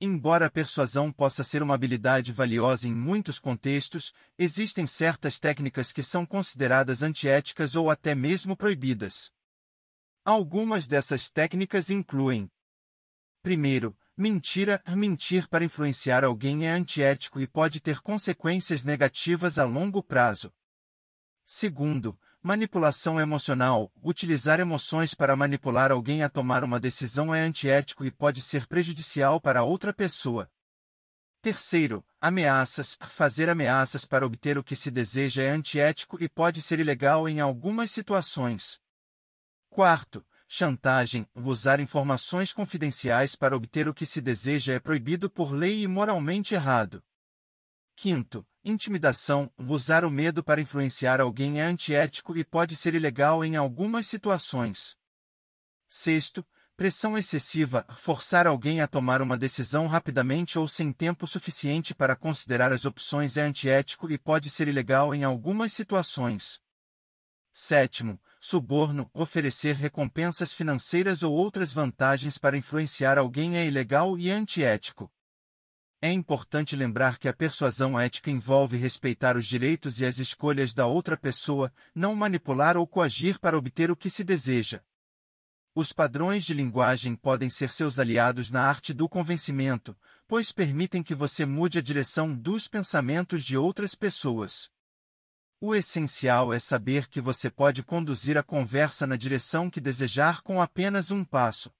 Embora a persuasão possa ser uma habilidade valiosa em muitos contextos, existem certas técnicas que são consideradas antiéticas ou até mesmo proibidas. Algumas dessas técnicas incluem: primeiro, mentira. Mentir para influenciar alguém é antiético e pode ter consequências negativas a longo prazo. Segundo, Manipulação emocional: Utilizar emoções para manipular alguém a tomar uma decisão é antiético e pode ser prejudicial para outra pessoa. Terceiro, ameaças: Fazer ameaças para obter o que se deseja é antiético e pode ser ilegal em algumas situações. Quarto, chantagem: Usar informações confidenciais para obter o que se deseja é proibido por lei e moralmente errado. Quinto, Intimidação: Usar o medo para influenciar alguém é antiético e pode ser ilegal em algumas situações. Sexto, pressão excessiva: Forçar alguém a tomar uma decisão rapidamente ou sem tempo suficiente para considerar as opções é antiético e pode ser ilegal em algumas situações. Sétimo, suborno: Oferecer recompensas financeiras ou outras vantagens para influenciar alguém é ilegal e antiético. É importante lembrar que a persuasão ética envolve respeitar os direitos e as escolhas da outra pessoa, não manipular ou coagir para obter o que se deseja. Os padrões de linguagem podem ser seus aliados na arte do convencimento, pois permitem que você mude a direção dos pensamentos de outras pessoas. O essencial é saber que você pode conduzir a conversa na direção que desejar com apenas um passo.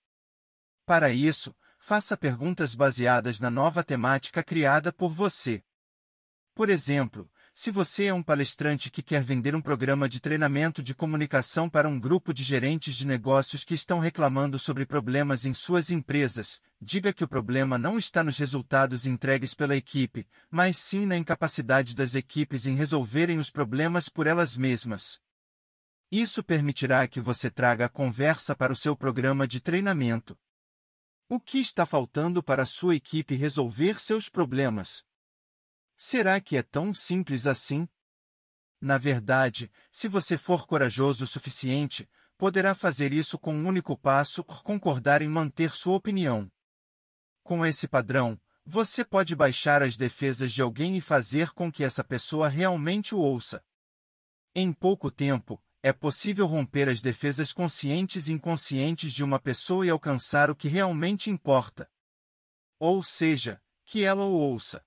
Para isso, faça perguntas baseadas na nova temática criada por você. Por exemplo, se você é um palestrante que quer vender um programa de treinamento de comunicação para um grupo de gerentes de negócios que estão reclamando sobre problemas em suas empresas, diga que o problema não está nos resultados entregues pela equipe, mas sim na incapacidade das equipes em resolverem os problemas por elas mesmas. Isso permitirá que você traga a conversa para o seu programa de treinamento. O que está faltando para sua equipe resolver seus problemas? Será que é tão simples assim? Na verdade, se você for corajoso o suficiente, poderá fazer isso com um único passo por concordar em manter sua opinião. Com esse padrão, você pode baixar as defesas de alguém e fazer com que essa pessoa realmente o ouça. Em pouco tempo, é possível romper as defesas conscientes e inconscientes de uma pessoa e alcançar o que realmente importa. Ou seja, que ela o ouça.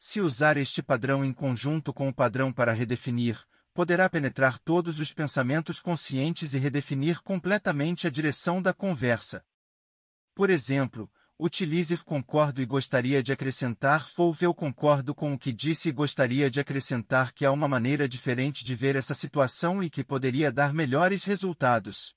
Se usar este padrão em conjunto com o padrão para redefinir, poderá penetrar todos os pensamentos conscientes e redefinir completamente a direção da conversa. Por exemplo, Utilizer concordo e gostaria de acrescentar Fouve eu concordo com o que disse e gostaria de acrescentar que há uma maneira diferente de ver essa situação e que poderia dar melhores resultados.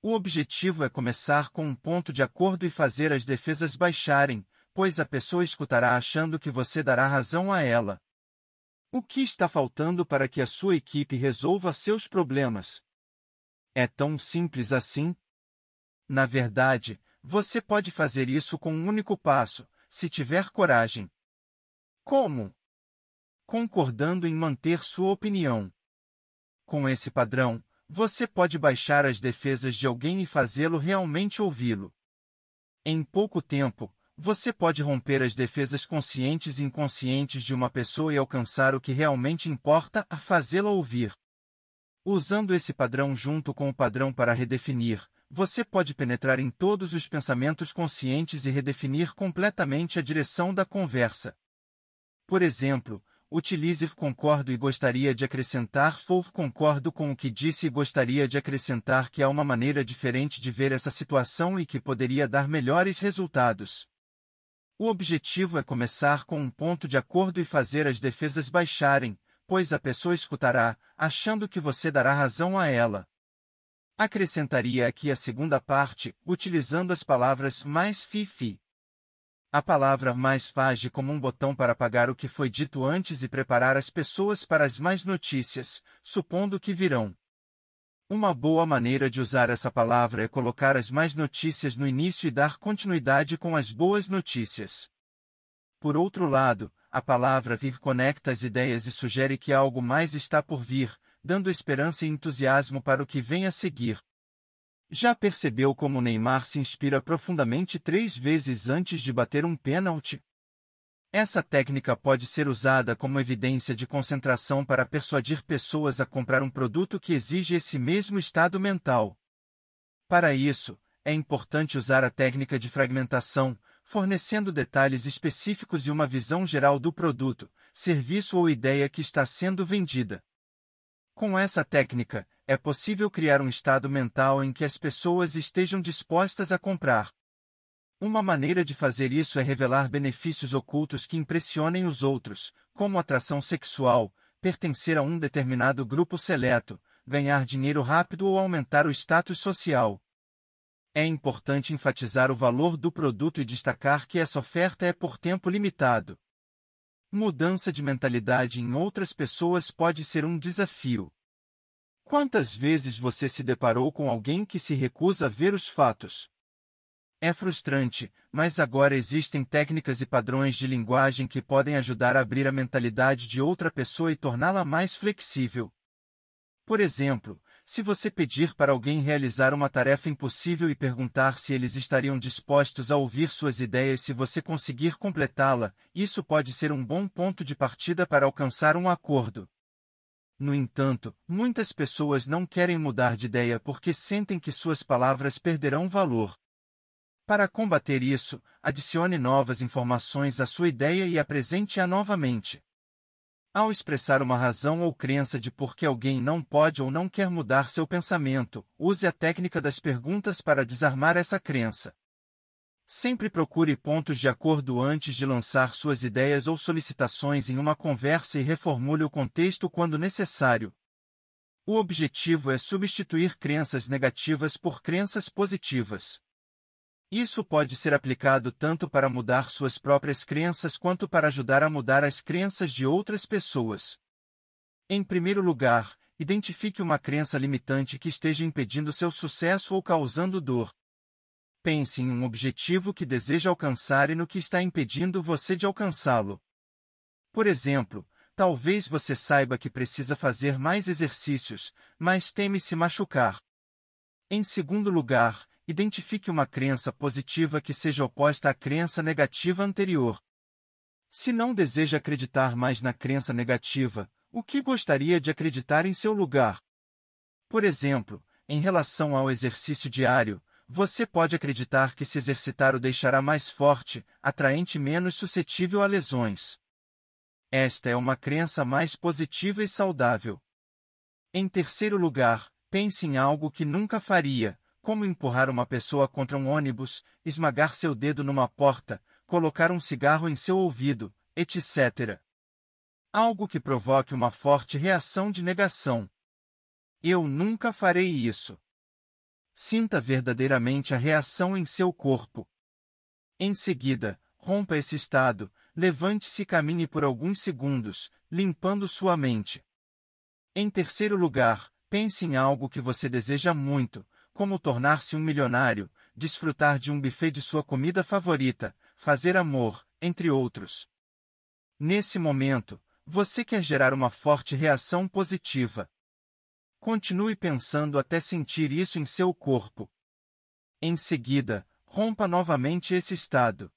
O objetivo é começar com um ponto de acordo e fazer as defesas baixarem, pois a pessoa escutará achando que você dará razão a ela. O que está faltando para que a sua equipe resolva seus problemas? É tão simples assim? Na verdade, você pode fazer isso com um único passo, se tiver coragem. Como? Concordando em manter sua opinião. Com esse padrão, você pode baixar as defesas de alguém e fazê-lo realmente ouvi-lo. Em pouco tempo, você pode romper as defesas conscientes e inconscientes de uma pessoa e alcançar o que realmente importa a fazê-la ouvir. Usando esse padrão junto com o padrão para redefinir, você pode penetrar em todos os pensamentos conscientes e redefinir completamente a direção da conversa. Por exemplo, utilize concordo e gostaria de acrescentar ou concordo com o que disse e gostaria de acrescentar que há é uma maneira diferente de ver essa situação e que poderia dar melhores resultados. O objetivo é começar com um ponto de acordo e fazer as defesas baixarem, pois a pessoa escutará, achando que você dará razão a ela. Acrescentaria aqui a segunda parte, utilizando as palavras mais fifi. A palavra mais faz como um botão para apagar o que foi dito antes e preparar as pessoas para as mais notícias, supondo que virão. Uma boa maneira de usar essa palavra é colocar as mais notícias no início e dar continuidade com as boas notícias. Por outro lado, a palavra vive conecta as ideias e sugere que algo mais está por vir, dando esperança e entusiasmo para o que vem a seguir. Já percebeu como Neymar se inspira profundamente três vezes antes de bater um pênalti? Essa técnica pode ser usada como evidência de concentração para persuadir pessoas a comprar um produto que exige esse mesmo estado mental. Para isso, é importante usar a técnica de fragmentação, fornecendo detalhes específicos e uma visão geral do produto, serviço ou ideia que está sendo vendida. Com essa técnica, é possível criar um estado mental em que as pessoas estejam dispostas a comprar. Uma maneira de fazer isso é revelar benefícios ocultos que impressionem os outros, como atração sexual, pertencer a um determinado grupo seleto, ganhar dinheiro rápido ou aumentar o status social. É importante enfatizar o valor do produto e destacar que essa oferta é por tempo limitado mudança de mentalidade em outras pessoas pode ser um desafio. Quantas vezes você se deparou com alguém que se recusa a ver os fatos? É frustrante, mas agora existem técnicas e padrões de linguagem que podem ajudar a abrir a mentalidade de outra pessoa e torná-la mais flexível. Por exemplo, se você pedir para alguém realizar uma tarefa impossível e perguntar se eles estariam dispostos a ouvir suas ideias se você conseguir completá-la, isso pode ser um bom ponto de partida para alcançar um acordo. No entanto, muitas pessoas não querem mudar de ideia porque sentem que suas palavras perderão valor. Para combater isso, adicione novas informações à sua ideia e apresente-a novamente ao expressar uma razão ou crença de por que alguém não pode ou não quer mudar seu pensamento, use a técnica das perguntas para desarmar essa crença. Sempre procure pontos de acordo antes de lançar suas ideias ou solicitações em uma conversa e reformule o contexto quando necessário. O objetivo é substituir crenças negativas por crenças positivas. Isso pode ser aplicado tanto para mudar suas próprias crenças quanto para ajudar a mudar as crenças de outras pessoas. Em primeiro lugar, identifique uma crença limitante que esteja impedindo seu sucesso ou causando dor. Pense em um objetivo que deseja alcançar e no que está impedindo você de alcançá-lo. Por exemplo, talvez você saiba que precisa fazer mais exercícios, mas teme se machucar. Em segundo lugar, identifique uma crença positiva que seja oposta à crença negativa anterior. Se não deseja acreditar mais na crença negativa, o que gostaria de acreditar em seu lugar? Por exemplo, em relação ao exercício diário, você pode acreditar que se exercitar o deixará mais forte, atraente e menos suscetível a lesões. Esta é uma crença mais positiva e saudável. Em terceiro lugar, pense em algo que nunca faria, como empurrar uma pessoa contra um ônibus, esmagar seu dedo numa porta, colocar um cigarro em seu ouvido, etc. Algo que provoque uma forte reação de negação. Eu nunca farei isso. Sinta verdadeiramente a reação em seu corpo. Em seguida, rompa esse estado, levante-se e caminhe por alguns segundos, limpando sua mente. Em terceiro lugar, pense em algo que você deseja muito, como tornar-se um milionário, desfrutar de um buffet de sua comida favorita, fazer amor, entre outros. Nesse momento, você quer gerar uma forte reação positiva. Continue pensando até sentir isso em seu corpo. Em seguida, rompa novamente esse estado.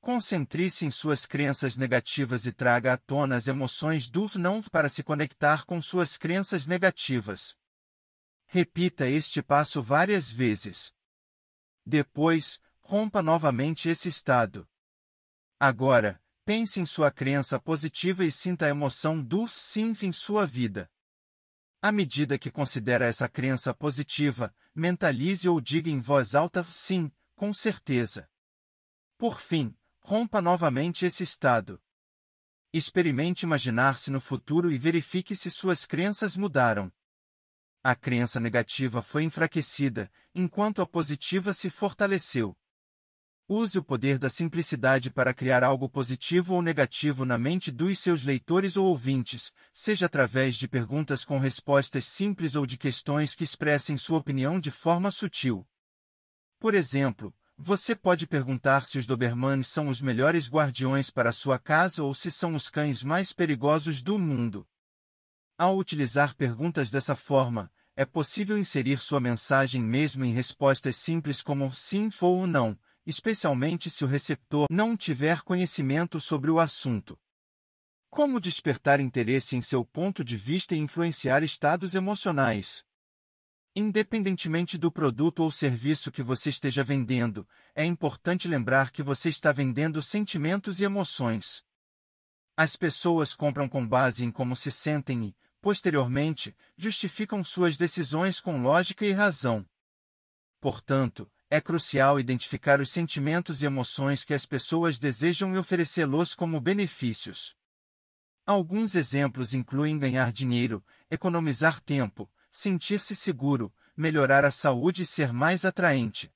Concentre-se em suas crenças negativas e traga à tona as emoções do não para se conectar com suas crenças negativas. Repita este passo várias vezes. Depois, rompa novamente esse estado. Agora, pense em sua crença positiva e sinta a emoção do sim em sua vida. À medida que considera essa crença positiva, mentalize ou diga em voz alta sim, com certeza. Por fim, rompa novamente esse estado. Experimente imaginar-se no futuro e verifique se suas crenças mudaram. A crença negativa foi enfraquecida, enquanto a positiva se fortaleceu. Use o poder da simplicidade para criar algo positivo ou negativo na mente dos seus leitores ou ouvintes, seja através de perguntas com respostas simples ou de questões que expressem sua opinião de forma sutil. Por exemplo, você pode perguntar se os Dobermans são os melhores guardiões para sua casa ou se são os cães mais perigosos do mundo. Ao utilizar perguntas dessa forma, é possível inserir sua mensagem mesmo em respostas simples como sim ou não, especialmente se o receptor não tiver conhecimento sobre o assunto. Como despertar interesse em seu ponto de vista e influenciar estados emocionais? Independentemente do produto ou serviço que você esteja vendendo, é importante lembrar que você está vendendo sentimentos e emoções. As pessoas compram com base em como se sentem e, posteriormente, justificam suas decisões com lógica e razão. Portanto, é crucial identificar os sentimentos e emoções que as pessoas desejam e oferecê-los como benefícios. Alguns exemplos incluem ganhar dinheiro, economizar tempo, sentir-se seguro, melhorar a saúde e ser mais atraente.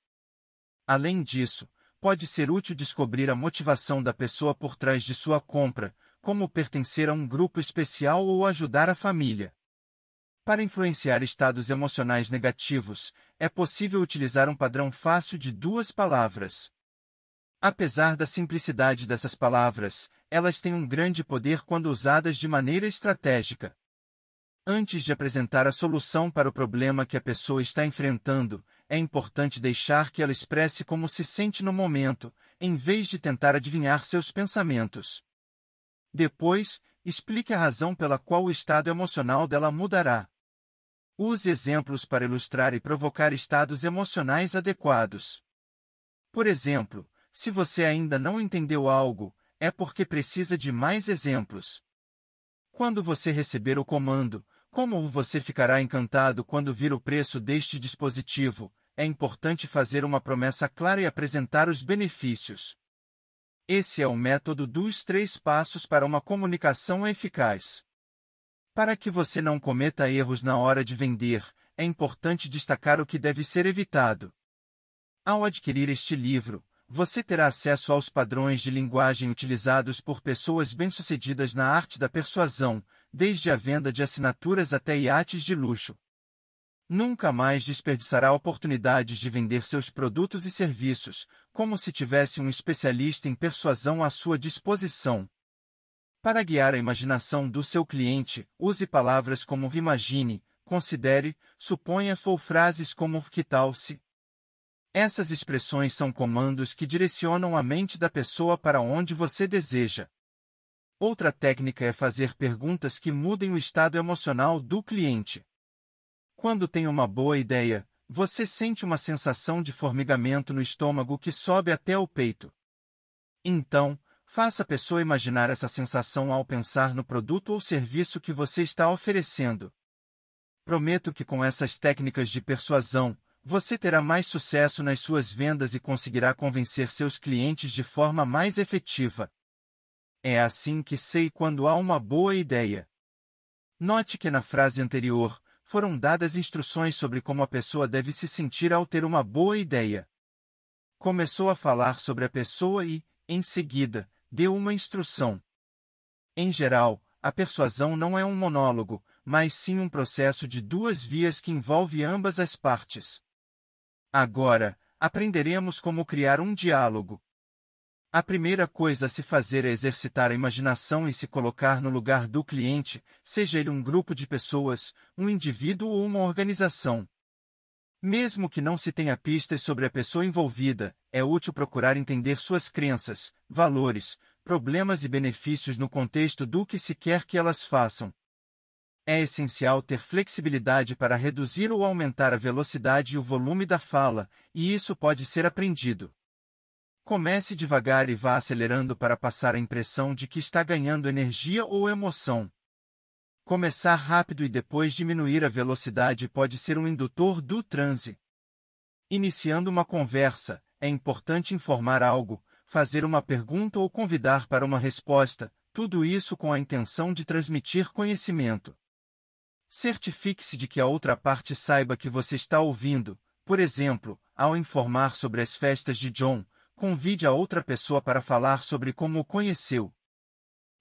Além disso, pode ser útil descobrir a motivação da pessoa por trás de sua compra, como pertencer a um grupo especial ou ajudar a família. Para influenciar estados emocionais negativos, é possível utilizar um padrão fácil de duas palavras. Apesar da simplicidade dessas palavras, elas têm um grande poder quando usadas de maneira estratégica. Antes de apresentar a solução para o problema que a pessoa está enfrentando, é importante deixar que ela expresse como se sente no momento, em vez de tentar adivinhar seus pensamentos. Depois, explique a razão pela qual o estado emocional dela mudará. Use exemplos para ilustrar e provocar estados emocionais adequados. Por exemplo, se você ainda não entendeu algo, é porque precisa de mais exemplos. Quando você receber o comando, como você ficará encantado quando vir o preço deste dispositivo, é importante fazer uma promessa clara e apresentar os benefícios. Esse é o método dos três passos para uma comunicação eficaz. Para que você não cometa erros na hora de vender, é importante destacar o que deve ser evitado. Ao adquirir este livro, você terá acesso aos padrões de linguagem utilizados por pessoas bem-sucedidas na arte da persuasão, desde a venda de assinaturas até iates de luxo nunca mais desperdiçará oportunidades de vender seus produtos e serviços, como se tivesse um especialista em persuasão à sua disposição. Para guiar a imaginação do seu cliente, use palavras como imagine, considere, suponha ou frases como que tal se. Essas expressões são comandos que direcionam a mente da pessoa para onde você deseja. Outra técnica é fazer perguntas que mudem o estado emocional do cliente. Quando tem uma boa ideia, você sente uma sensação de formigamento no estômago que sobe até o peito. Então, faça a pessoa imaginar essa sensação ao pensar no produto ou serviço que você está oferecendo. Prometo que com essas técnicas de persuasão, você terá mais sucesso nas suas vendas e conseguirá convencer seus clientes de forma mais efetiva. É assim que sei quando há uma boa ideia. Note que na frase anterior, foram dadas instruções sobre como a pessoa deve se sentir ao ter uma boa ideia. Começou a falar sobre a pessoa e, em seguida, deu uma instrução. Em geral, a persuasão não é um monólogo, mas sim um processo de duas vias que envolve ambas as partes. Agora, aprenderemos como criar um diálogo. A primeira coisa a se fazer é exercitar a imaginação e se colocar no lugar do cliente, seja ele um grupo de pessoas, um indivíduo ou uma organização. Mesmo que não se tenha pistas sobre a pessoa envolvida, é útil procurar entender suas crenças, valores, problemas e benefícios no contexto do que se quer que elas façam. É essencial ter flexibilidade para reduzir ou aumentar a velocidade e o volume da fala, e isso pode ser aprendido. Comece devagar e vá acelerando para passar a impressão de que está ganhando energia ou emoção. Começar rápido e depois diminuir a velocidade pode ser um indutor do transe. Iniciando uma conversa, é importante informar algo, fazer uma pergunta ou convidar para uma resposta, tudo isso com a intenção de transmitir conhecimento. Certifique-se de que a outra parte saiba que você está ouvindo, por exemplo, ao informar sobre as festas de John, Convide a outra pessoa para falar sobre como o conheceu.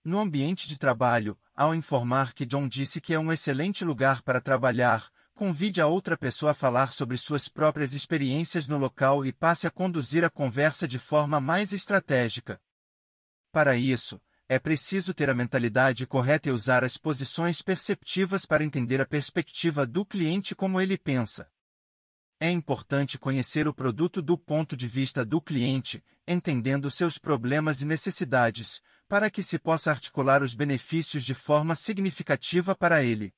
No ambiente de trabalho, ao informar que John disse que é um excelente lugar para trabalhar, convide a outra pessoa a falar sobre suas próprias experiências no local e passe a conduzir a conversa de forma mais estratégica. Para isso, é preciso ter a mentalidade correta e usar as posições perceptivas para entender a perspectiva do cliente como ele pensa. É importante conhecer o produto do ponto de vista do cliente, entendendo seus problemas e necessidades, para que se possa articular os benefícios de forma significativa para ele.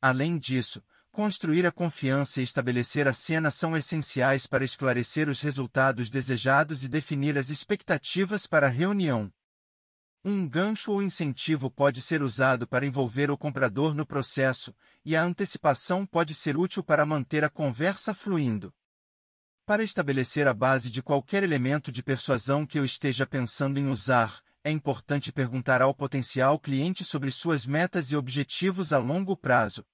Além disso, construir a confiança e estabelecer a cena são essenciais para esclarecer os resultados desejados e definir as expectativas para a reunião. Um gancho ou incentivo pode ser usado para envolver o comprador no processo, e a antecipação pode ser útil para manter a conversa fluindo. Para estabelecer a base de qualquer elemento de persuasão que eu esteja pensando em usar, é importante perguntar ao potencial cliente sobre suas metas e objetivos a longo prazo.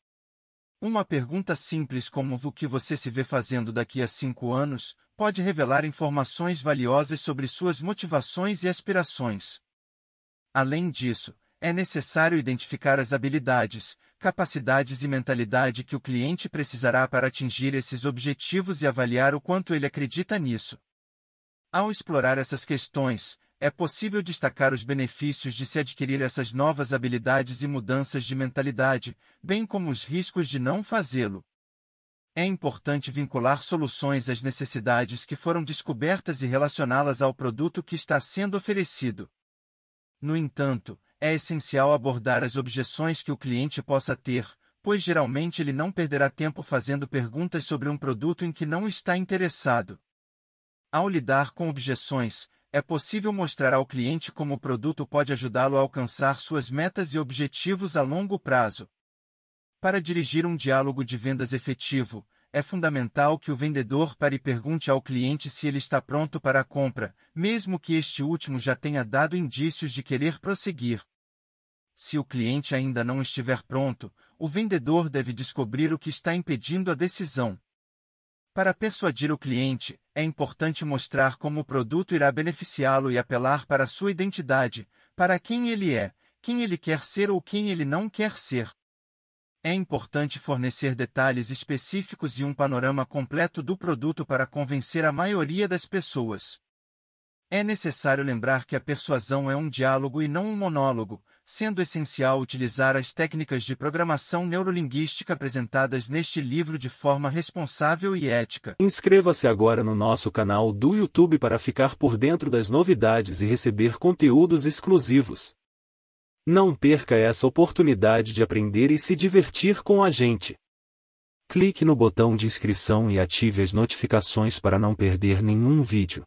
Uma pergunta simples como o que você se vê fazendo daqui a cinco anos pode revelar informações valiosas sobre suas motivações e aspirações. Além disso, é necessário identificar as habilidades, capacidades e mentalidade que o cliente precisará para atingir esses objetivos e avaliar o quanto ele acredita nisso. Ao explorar essas questões, é possível destacar os benefícios de se adquirir essas novas habilidades e mudanças de mentalidade, bem como os riscos de não fazê-lo. É importante vincular soluções às necessidades que foram descobertas e relacioná-las ao produto que está sendo oferecido. No entanto, é essencial abordar as objeções que o cliente possa ter, pois geralmente ele não perderá tempo fazendo perguntas sobre um produto em que não está interessado. Ao lidar com objeções, é possível mostrar ao cliente como o produto pode ajudá-lo a alcançar suas metas e objetivos a longo prazo. Para dirigir um diálogo de vendas efetivo, é fundamental que o vendedor pare e pergunte ao cliente se ele está pronto para a compra, mesmo que este último já tenha dado indícios de querer prosseguir. Se o cliente ainda não estiver pronto, o vendedor deve descobrir o que está impedindo a decisão. Para persuadir o cliente, é importante mostrar como o produto irá beneficiá-lo e apelar para sua identidade, para quem ele é, quem ele quer ser ou quem ele não quer ser. É importante fornecer detalhes específicos e um panorama completo do produto para convencer a maioria das pessoas. É necessário lembrar que a persuasão é um diálogo e não um monólogo, sendo essencial utilizar as técnicas de programação neurolinguística apresentadas neste livro de forma responsável e ética. Inscreva-se agora no nosso canal do YouTube para ficar por dentro das novidades e receber conteúdos exclusivos. Não perca essa oportunidade de aprender e se divertir com a gente. Clique no botão de inscrição e ative as notificações para não perder nenhum vídeo.